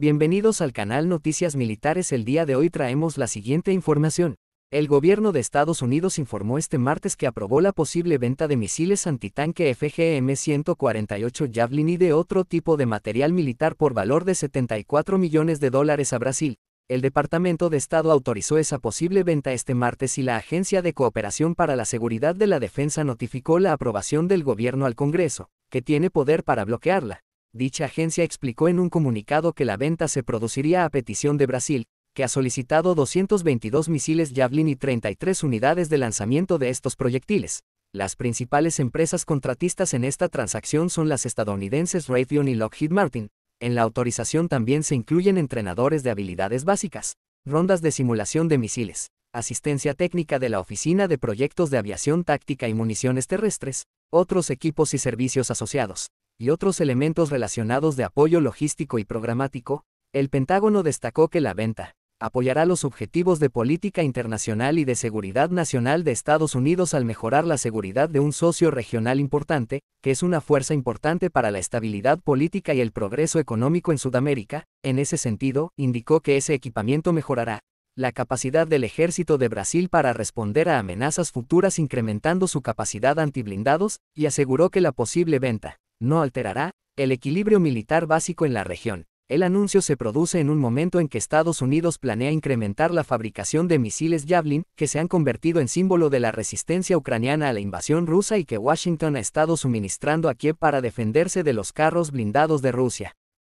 Bienvenidos al canal Noticias Militares. El día de hoy traemos la siguiente información. El gobierno de Estados Unidos informó este martes que aprobó la posible venta de misiles antitanque FGM-148 Javelin y de otro tipo de material militar por valor de 74 millones de dólares a Brasil. El Departamento de Estado autorizó esa posible venta este martes y la Agencia de Cooperación para la Seguridad de la Defensa notificó la aprobación del gobierno al Congreso, que tiene poder para bloquearla. Dicha agencia explicó en un comunicado que la venta se produciría a petición de Brasil, que ha solicitado 222 misiles Javelin y 33 unidades de lanzamiento de estos proyectiles. Las principales empresas contratistas en esta transacción son las estadounidenses Raytheon y Lockheed Martin. En la autorización también se incluyen entrenadores de habilidades básicas, rondas de simulación de misiles, asistencia técnica de la Oficina de Proyectos de Aviación Táctica y Municiones Terrestres, otros equipos y servicios asociados y otros elementos relacionados de apoyo logístico y programático, el Pentágono destacó que la venta apoyará los objetivos de política internacional y de seguridad nacional de Estados Unidos al mejorar la seguridad de un socio regional importante, que es una fuerza importante para la estabilidad política y el progreso económico en Sudamérica. En ese sentido, indicó que ese equipamiento mejorará la capacidad del ejército de Brasil para responder a amenazas futuras incrementando su capacidad antiblindados, y aseguró que la posible venta no alterará el equilibrio militar básico en la región. El anuncio se produce en un momento en que Estados Unidos planea incrementar la fabricación de misiles Javelin, que se han convertido en símbolo de la resistencia ucraniana a la invasión rusa y que Washington ha estado suministrando a Kiev para defenderse de los carros blindados de Rusia.